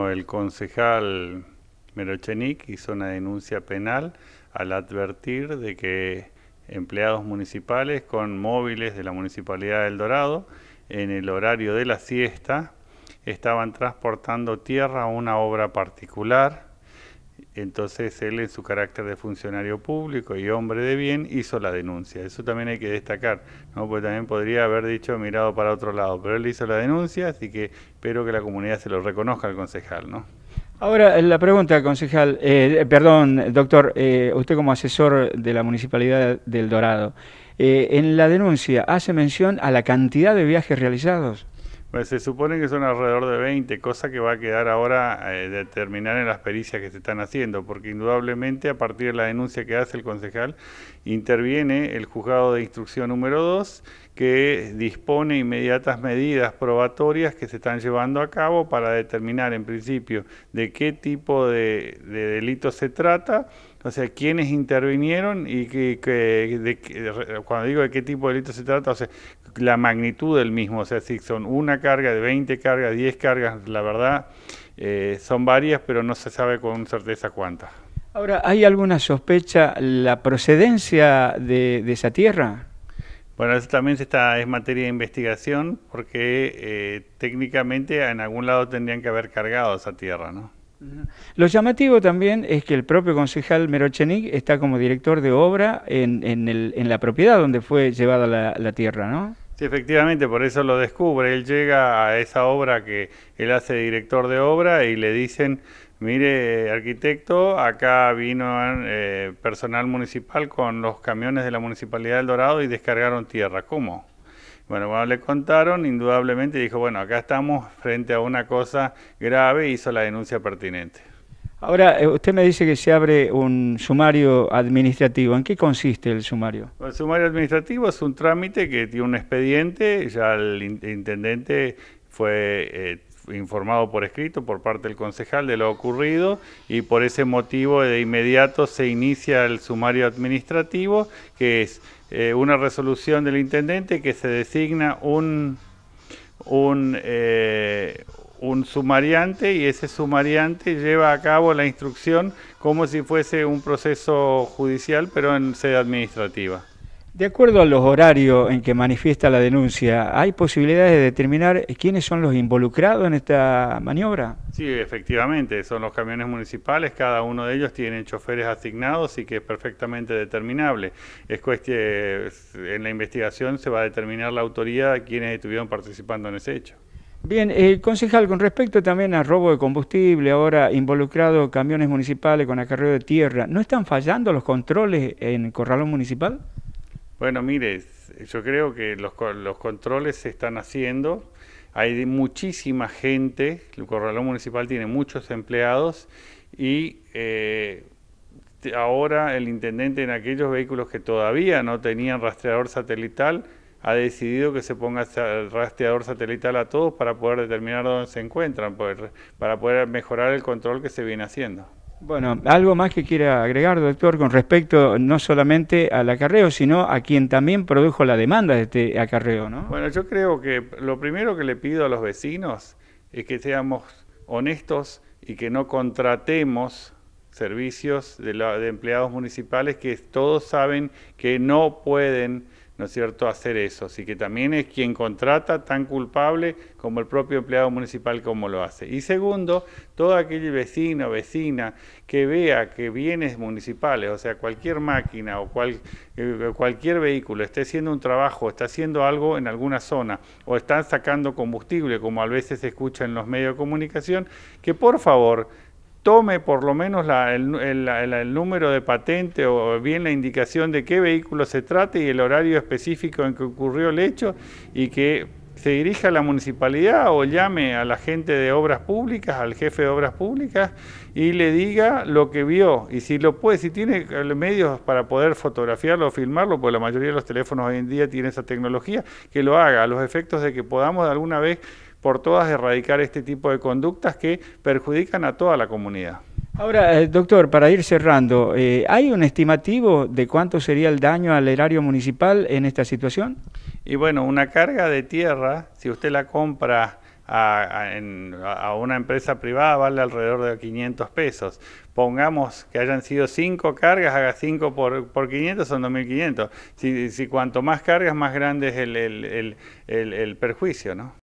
El concejal Merochenik hizo una denuncia penal al advertir de que empleados municipales con móviles de la Municipalidad del Dorado en el horario de la siesta estaban transportando tierra a una obra particular entonces él en su carácter de funcionario público y hombre de bien hizo la denuncia. Eso también hay que destacar, ¿no? porque también podría haber dicho mirado para otro lado, pero él hizo la denuncia, así que espero que la comunidad se lo reconozca al concejal. ¿no? Ahora la pregunta, concejal, eh, perdón, doctor, eh, usted como asesor de la Municipalidad del Dorado, eh, en la denuncia hace mención a la cantidad de viajes realizados. Pues, se supone que son alrededor de 20, cosa que va a quedar ahora de eh, determinar en las pericias que se están haciendo, porque indudablemente a partir de la denuncia que hace el concejal interviene el juzgado de instrucción número 2 que dispone inmediatas medidas probatorias que se están llevando a cabo para determinar en principio de qué tipo de, de delito se trata, o sea, quiénes intervinieron y que, cuando digo de qué tipo de delito se trata, o sea, la magnitud del mismo, o sea, si son una carga, de 20 cargas, 10 cargas, la verdad, eh, son varias, pero no se sabe con certeza cuántas. Ahora, ¿hay alguna sospecha la procedencia de, de esa tierra? Bueno, eso también se está, es materia de investigación porque eh, técnicamente en algún lado tendrían que haber cargado esa tierra, ¿no? Lo llamativo también es que el propio concejal Merochenik está como director de obra en, en, el, en la propiedad donde fue llevada la, la tierra, ¿no? Sí, efectivamente, por eso lo descubre. Él llega a esa obra que él hace director de obra y le dicen Mire, arquitecto, acá vino eh, personal municipal con los camiones de la Municipalidad del Dorado y descargaron tierra. ¿Cómo? Bueno, le contaron, indudablemente dijo, bueno, acá estamos frente a una cosa grave, hizo la denuncia pertinente. Ahora, eh, usted me dice que se abre un sumario administrativo. ¿En qué consiste el sumario? El sumario administrativo es un trámite que tiene un expediente, ya el intendente fue eh, informado por escrito por parte del concejal de lo ocurrido y por ese motivo de inmediato se inicia el sumario administrativo, que es eh, una resolución del intendente que se designa un, eh, un sumariante y ese sumariante lleva a cabo la instrucción como si fuese un proceso judicial, pero en sede administrativa. De acuerdo a los horarios en que manifiesta la denuncia, ¿hay posibilidades de determinar quiénes son los involucrados en esta maniobra? Sí, efectivamente, son los camiones municipales, cada uno de ellos tiene choferes asignados y que es perfectamente determinable. Es cuestión, en la investigación se va a determinar la autoridad quiénes quienes estuvieron participando en ese hecho. Bien, eh, concejal, con respecto también al robo de combustible, ahora involucrado camiones municipales con acarreo de tierra, ¿no están fallando los controles en Corralón Municipal? Bueno, mire, yo creo que los, los controles se están haciendo. Hay muchísima gente, el Corralón Municipal tiene muchos empleados y eh, ahora el intendente en aquellos vehículos que todavía no tenían rastreador satelital ha decidido que se ponga el rastreador satelital a todos para poder determinar dónde se encuentran, para poder mejorar el control que se viene haciendo. Bueno, algo más que quiera agregar, doctor, con respecto no solamente al acarreo, sino a quien también produjo la demanda de este acarreo, ¿no? Bueno, yo creo que lo primero que le pido a los vecinos es que seamos honestos y que no contratemos servicios de, de empleados municipales que todos saben que no pueden ¿no es cierto?, hacer eso. Así que también es quien contrata tan culpable como el propio empleado municipal como lo hace. Y segundo, todo aquel vecino o vecina que vea que bienes municipales, o sea, cualquier máquina eh, o cualquier vehículo esté haciendo un trabajo, está haciendo algo en alguna zona o están sacando combustible, como a veces se escucha en los medios de comunicación, que por favor tome por lo menos el, número de patente o bien la indicación de qué vehículo se trate y el horario específico en que ocurrió el hecho y que se dirija a la municipalidad o llame a la gente de obras públicas, al jefe de obras públicas y le diga lo que vio y si lo puede, si tiene eh, medios para poder fotografiarlo o filmarlo, porque la mayoría de los teléfonos hoy en día tienen esa tecnología, que lo haga a los efectos de que podamos alguna vez por todas erradicar este tipo de conductas que perjudican a toda la comunidad. Ahora, eh, doctor, para ir cerrando, eh, ¿hay un estimativo de cuánto sería el daño al erario municipal en esta situación? Y bueno, una carga de tierra, si usted la compra a, una empresa privada, vale alrededor de 500 pesos. Pongamos que hayan sido 5 cargas, haga 5 por, 500, son 2.500. Si, si cuanto más cargas, más grande es el perjuicio, ¿no?